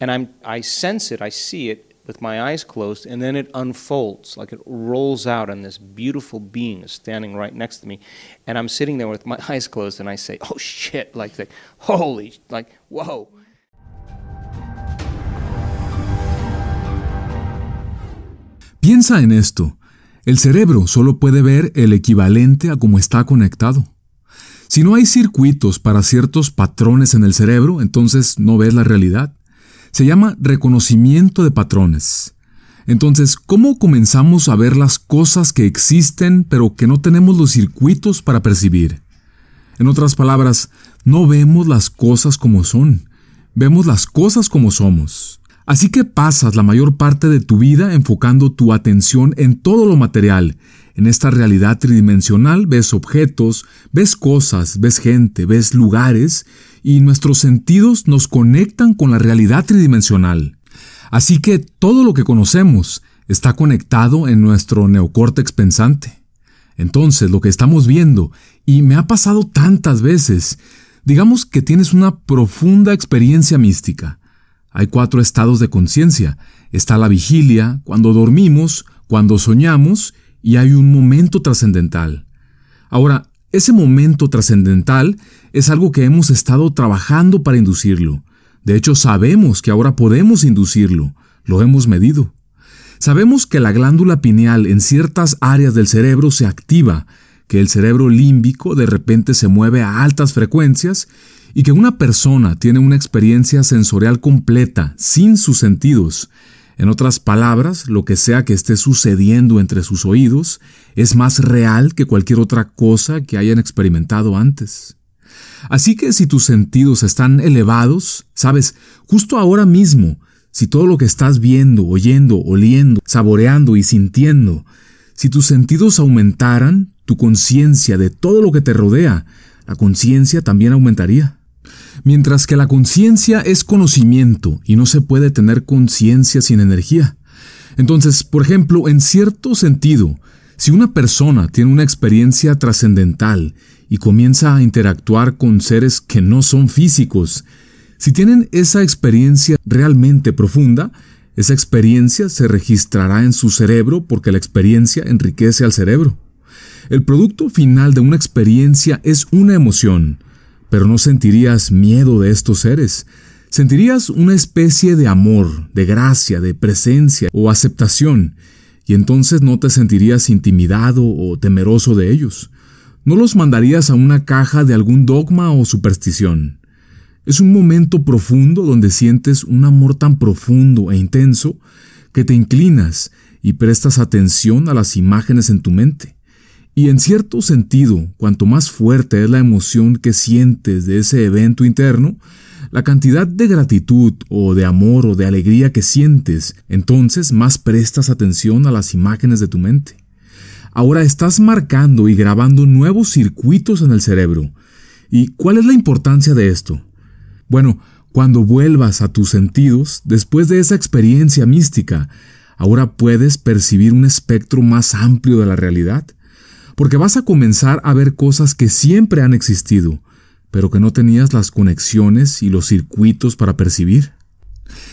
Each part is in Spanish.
and I'm, I sense it, I see it with my eyes closed, and then it unfolds, like it rolls out, and this beautiful being is standing right next to me, and I'm sitting there with my eyes closed, and I say, oh shit, like, holy, like, whoa. Piensa en esto. El cerebro solo puede ver el equivalente a cómo está conectado. Si no hay circuitos para ciertos patrones en el cerebro, entonces no ves la realidad. Se llama reconocimiento de patrones. Entonces, ¿cómo comenzamos a ver las cosas que existen pero que no tenemos los circuitos para percibir? En otras palabras, no vemos las cosas como son, vemos las cosas como somos. Así que pasas la mayor parte de tu vida enfocando tu atención en todo lo material. En esta realidad tridimensional ves objetos, ves cosas, ves gente, ves lugares, y nuestros sentidos nos conectan con la realidad tridimensional. Así que todo lo que conocemos está conectado en nuestro neocórtex pensante. Entonces, lo que estamos viendo, y me ha pasado tantas veces, digamos que tienes una profunda experiencia mística. Hay cuatro estados de conciencia. Está la vigilia, cuando dormimos, cuando soñamos y hay un momento trascendental. Ahora, ese momento trascendental es algo que hemos estado trabajando para inducirlo. De hecho, sabemos que ahora podemos inducirlo. Lo hemos medido. Sabemos que la glándula pineal en ciertas áreas del cerebro se activa, que el cerebro límbico de repente se mueve a altas frecuencias y que una persona tiene una experiencia sensorial completa sin sus sentidos. En otras palabras, lo que sea que esté sucediendo entre sus oídos es más real que cualquier otra cosa que hayan experimentado antes. Así que si tus sentidos están elevados, sabes, justo ahora mismo, si todo lo que estás viendo, oyendo, oliendo, saboreando y sintiendo, si tus sentidos aumentaran, tu conciencia de todo lo que te rodea, la conciencia también aumentaría. Mientras que la conciencia es conocimiento y no se puede tener conciencia sin energía. Entonces, por ejemplo, en cierto sentido, si una persona tiene una experiencia trascendental y comienza a interactuar con seres que no son físicos, si tienen esa experiencia realmente profunda, esa experiencia se registrará en su cerebro porque la experiencia enriquece al cerebro. El producto final de una experiencia es una emoción, pero no sentirías miedo de estos seres. Sentirías una especie de amor, de gracia, de presencia o aceptación, y entonces no te sentirías intimidado o temeroso de ellos. No los mandarías a una caja de algún dogma o superstición. Es un momento profundo donde sientes un amor tan profundo e intenso que te inclinas y prestas atención a las imágenes en tu mente. Y en cierto sentido, cuanto más fuerte es la emoción que sientes de ese evento interno, la cantidad de gratitud o de amor o de alegría que sientes, entonces más prestas atención a las imágenes de tu mente. Ahora estás marcando y grabando nuevos circuitos en el cerebro. ¿Y cuál es la importancia de esto? Bueno, cuando vuelvas a tus sentidos, después de esa experiencia mística, ahora puedes percibir un espectro más amplio de la realidad porque vas a comenzar a ver cosas que siempre han existido, pero que no tenías las conexiones y los circuitos para percibir.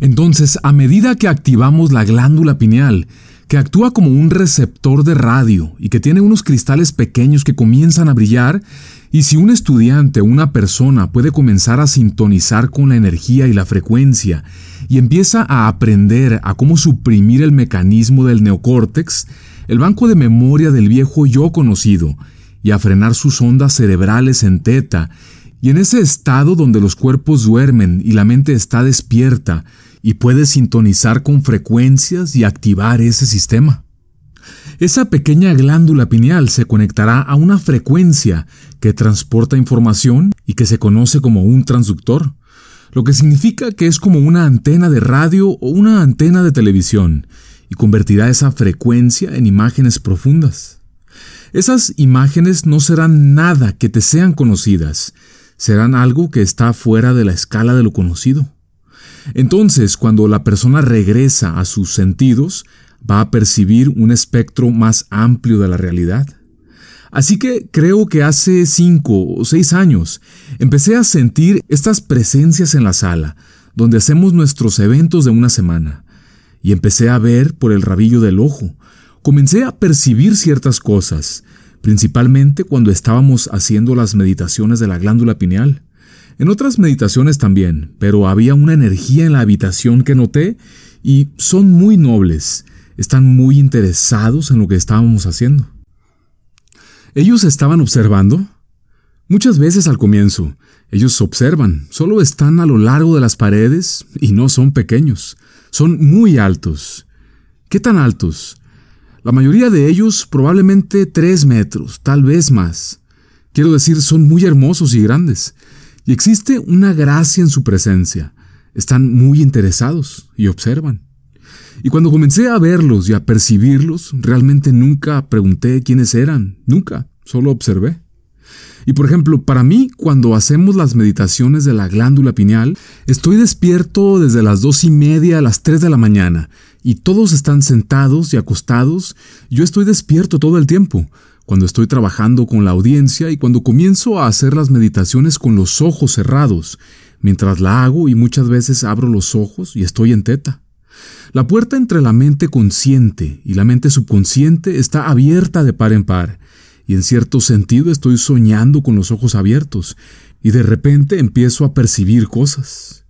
Entonces, a medida que activamos la glándula pineal, que actúa como un receptor de radio y que tiene unos cristales pequeños que comienzan a brillar, y si un estudiante una persona puede comenzar a sintonizar con la energía y la frecuencia y empieza a aprender a cómo suprimir el mecanismo del neocórtex, el banco de memoria del viejo yo conocido, y a frenar sus ondas cerebrales en teta, y en ese estado donde los cuerpos duermen y la mente está despierta, y puede sintonizar con frecuencias y activar ese sistema. Esa pequeña glándula pineal se conectará a una frecuencia que transporta información y que se conoce como un transductor, lo que significa que es como una antena de radio o una antena de televisión, y convertirá esa frecuencia en imágenes profundas. Esas imágenes no serán nada que te sean conocidas, serán algo que está fuera de la escala de lo conocido. Entonces, cuando la persona regresa a sus sentidos, va a percibir un espectro más amplio de la realidad. Así que creo que hace cinco o seis años empecé a sentir estas presencias en la sala, donde hacemos nuestros eventos de una semana y empecé a ver por el rabillo del ojo. Comencé a percibir ciertas cosas, principalmente cuando estábamos haciendo las meditaciones de la glándula pineal. En otras meditaciones también, pero había una energía en la habitación que noté y son muy nobles, están muy interesados en lo que estábamos haciendo. Ellos estaban observando. Muchas veces al comienzo, ellos observan, solo están a lo largo de las paredes y no son pequeños son muy altos. ¿Qué tan altos? La mayoría de ellos probablemente tres metros, tal vez más. Quiero decir, son muy hermosos y grandes. Y existe una gracia en su presencia. Están muy interesados y observan. Y cuando comencé a verlos y a percibirlos, realmente nunca pregunté quiénes eran, nunca, solo observé. Y por ejemplo, para mí, cuando hacemos las meditaciones de la glándula pineal, estoy despierto desde las dos y media a las tres de la mañana, y todos están sentados y acostados, yo estoy despierto todo el tiempo cuando estoy trabajando con la audiencia y cuando comienzo a hacer las meditaciones con los ojos cerrados, mientras la hago y muchas veces abro los ojos y estoy en teta. La puerta entre la mente consciente y la mente subconsciente está abierta de par en par, y en cierto sentido estoy soñando con los ojos abiertos, y de repente empiezo a percibir cosas.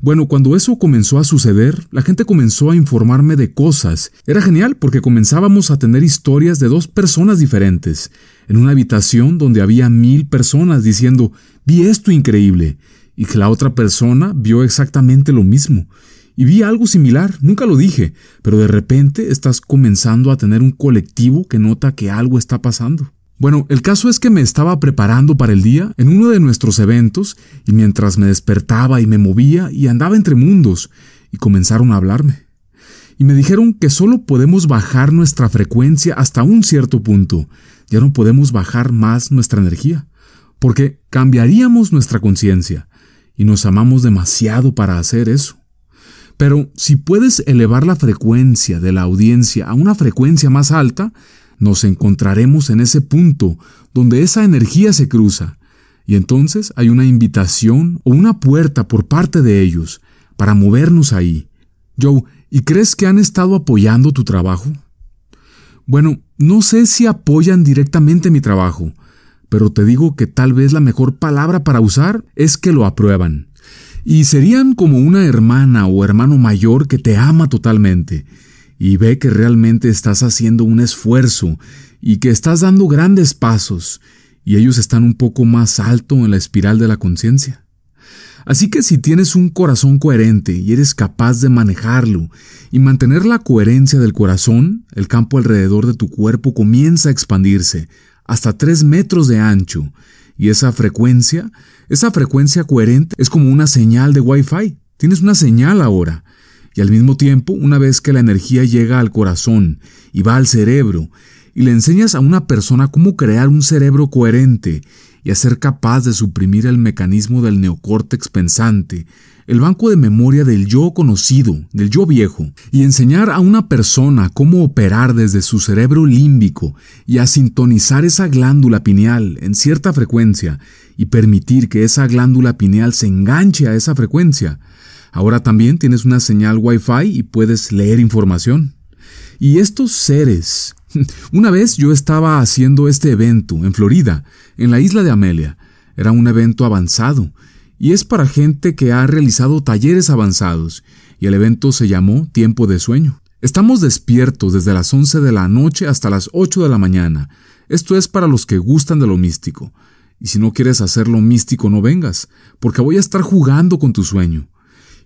Bueno, cuando eso comenzó a suceder, la gente comenzó a informarme de cosas. Era genial porque comenzábamos a tener historias de dos personas diferentes, en una habitación donde había mil personas diciendo, vi esto increíble, y que la otra persona vio exactamente lo mismo. Y vi algo similar, nunca lo dije, pero de repente estás comenzando a tener un colectivo que nota que algo está pasando. Bueno, el caso es que me estaba preparando para el día en uno de nuestros eventos y mientras me despertaba y me movía y andaba entre mundos, y comenzaron a hablarme. Y me dijeron que solo podemos bajar nuestra frecuencia hasta un cierto punto, ya no podemos bajar más nuestra energía, porque cambiaríamos nuestra conciencia, y nos amamos demasiado para hacer eso. Pero si puedes elevar la frecuencia de la audiencia a una frecuencia más alta, nos encontraremos en ese punto donde esa energía se cruza, y entonces hay una invitación o una puerta por parte de ellos para movernos ahí. Joe, ¿y crees que han estado apoyando tu trabajo? Bueno, no sé si apoyan directamente mi trabajo, pero te digo que tal vez la mejor palabra para usar es que lo aprueban. Y serían como una hermana o hermano mayor que te ama totalmente y ve que realmente estás haciendo un esfuerzo y que estás dando grandes pasos y ellos están un poco más alto en la espiral de la conciencia. Así que si tienes un corazón coherente y eres capaz de manejarlo y mantener la coherencia del corazón, el campo alrededor de tu cuerpo comienza a expandirse hasta 3 metros de ancho y esa frecuencia, esa frecuencia coherente es como una señal de Wi-Fi. Tienes una señal ahora y al mismo tiempo, una vez que la energía llega al corazón y va al cerebro, y le enseñas a una persona cómo crear un cerebro coherente y a ser capaz de suprimir el mecanismo del neocórtex pensante, el banco de memoria del yo conocido, del yo viejo, y enseñar a una persona cómo operar desde su cerebro límbico y a sintonizar esa glándula pineal en cierta frecuencia y permitir que esa glándula pineal se enganche a esa frecuencia, Ahora también tienes una señal Wi-Fi y puedes leer información. Y estos seres. Una vez yo estaba haciendo este evento en Florida, en la isla de Amelia. Era un evento avanzado, y es para gente que ha realizado talleres avanzados, y el evento se llamó Tiempo de Sueño. Estamos despiertos desde las 11 de la noche hasta las 8 de la mañana. Esto es para los que gustan de lo místico. Y si no quieres hacerlo místico, no vengas, porque voy a estar jugando con tu sueño.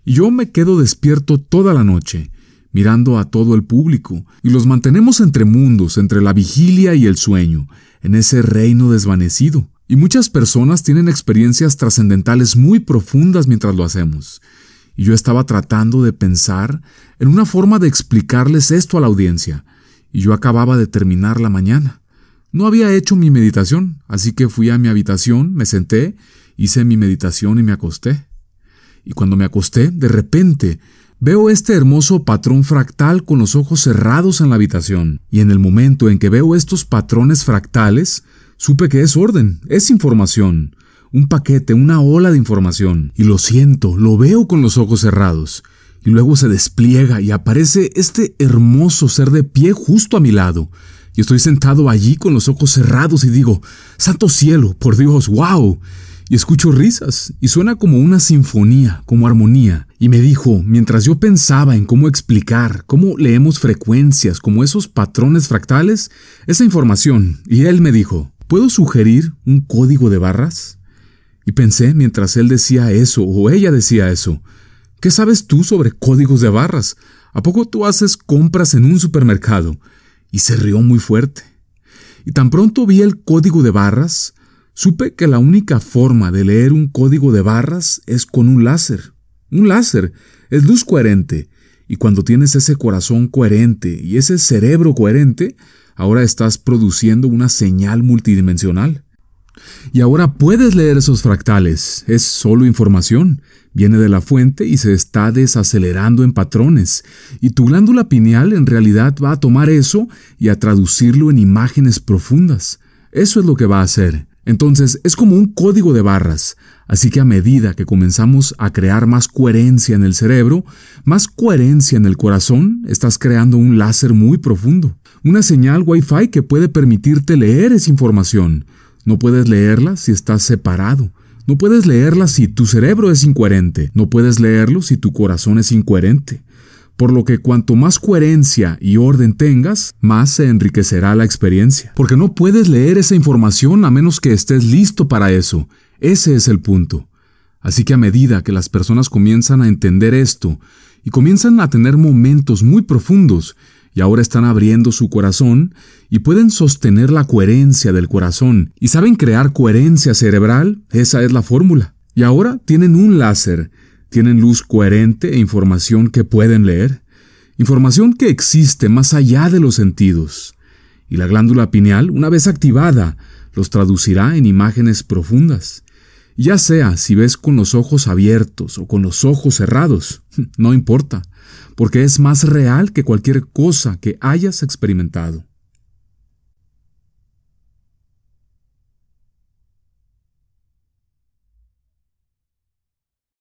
Y yo me quedo despierto toda la noche, mirando a todo el público, y los mantenemos entre mundos, entre la vigilia y el sueño, en ese reino desvanecido. Y muchas personas tienen experiencias trascendentales muy profundas mientras lo hacemos. Y yo estaba tratando de pensar en una forma de explicarles esto a la audiencia, y yo acababa de terminar la mañana. No había hecho mi meditación, así que fui a mi habitación, me senté, hice mi meditación y me acosté y cuando me acosté, de repente, veo este hermoso patrón fractal con los ojos cerrados en la habitación, y en el momento en que veo estos patrones fractales, supe que es orden, es información, un paquete, una ola de información, y lo siento, lo veo con los ojos cerrados, y luego se despliega y aparece este hermoso ser de pie justo a mi lado, y estoy sentado allí con los ojos cerrados y digo, Santo cielo, por Dios, wow y escucho risas, y suena como una sinfonía, como armonía. Y me dijo, mientras yo pensaba en cómo explicar, cómo leemos frecuencias, como esos patrones fractales, esa información, y él me dijo, ¿puedo sugerir un código de barras? Y pensé mientras él decía eso, o ella decía eso, ¿qué sabes tú sobre códigos de barras? ¿A poco tú haces compras en un supermercado? Y se rió muy fuerte. Y tan pronto vi el código de barras, Supe que la única forma de leer un código de barras es con un láser. Un láser es luz coherente, y cuando tienes ese corazón coherente y ese cerebro coherente, ahora estás produciendo una señal multidimensional. Y ahora puedes leer esos fractales, es solo información, viene de la fuente y se está desacelerando en patrones, y tu glándula pineal en realidad va a tomar eso y a traducirlo en imágenes profundas. Eso es lo que va a hacer. Entonces, es como un código de barras, así que a medida que comenzamos a crear más coherencia en el cerebro, más coherencia en el corazón, estás creando un láser muy profundo, una señal Wi-Fi que puede permitirte leer esa información. No puedes leerla si estás separado. No puedes leerla si tu cerebro es incoherente. No puedes leerlo si tu corazón es incoherente por lo que cuanto más coherencia y orden tengas, más se enriquecerá la experiencia. Porque no puedes leer esa información a menos que estés listo para eso. Ese es el punto. Así que a medida que las personas comienzan a entender esto y comienzan a tener momentos muy profundos, y ahora están abriendo su corazón y pueden sostener la coherencia del corazón y saben crear coherencia cerebral, esa es la fórmula. Y ahora tienen un láser ¿Tienen luz coherente e información que pueden leer? Información que existe más allá de los sentidos. Y la glándula pineal, una vez activada, los traducirá en imágenes profundas. Ya sea si ves con los ojos abiertos o con los ojos cerrados, no importa, porque es más real que cualquier cosa que hayas experimentado.